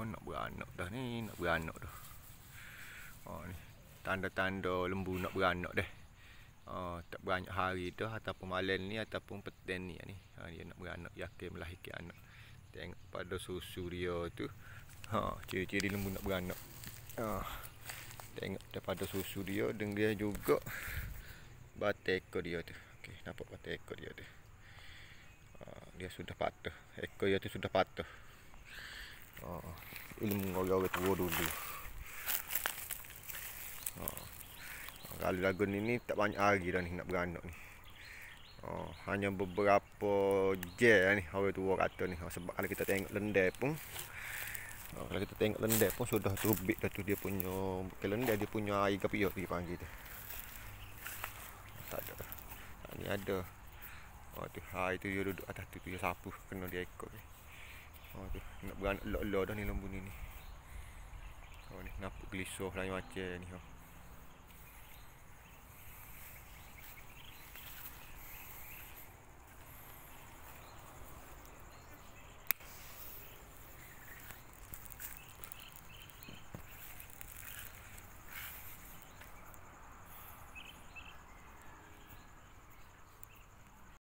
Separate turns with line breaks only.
Oh nak beranak dah ni Nak beranak dah Oh ni Tanda-tanda lembu nak beranak dah Oh tak beranak hari dah Ataupun malam ni Ataupun petang ni ni oh, Dia nak beranak Yakin melahirkan anak Tengok pada susu dia tu Ha ciri-ciri lembu nak beranak Ha oh, Tengok pada susu dia Dan dia juga Batai ekor dia tu Okey nampak batai ekor dia tu ha, dia sudah patah ekor dia tu sudah patah Ah, ilmu orang-orang tua dulu. Ha. Ah, kalau lagu ni ni tak banyak lagi dan ni nak beranak ni. Ha. hanya beberapa je lah ni orang tua kata ni. Ha. sebab kalau kita tengok lendai pun ha. kalau kita tengok lendai pun sudah terbit dah tu dia punya kelendai dia punya air kapiok dia panggil tu. Tak ada. Ha. ni ada. Oh, tu, ha, itu dia duduk atas tu, dia sapu kena dia ikut. Okay. Oh tu, nak beranak elok dah ni lembu ni ni. Oh ni, nampak gelisoh lain macam ni. Oh.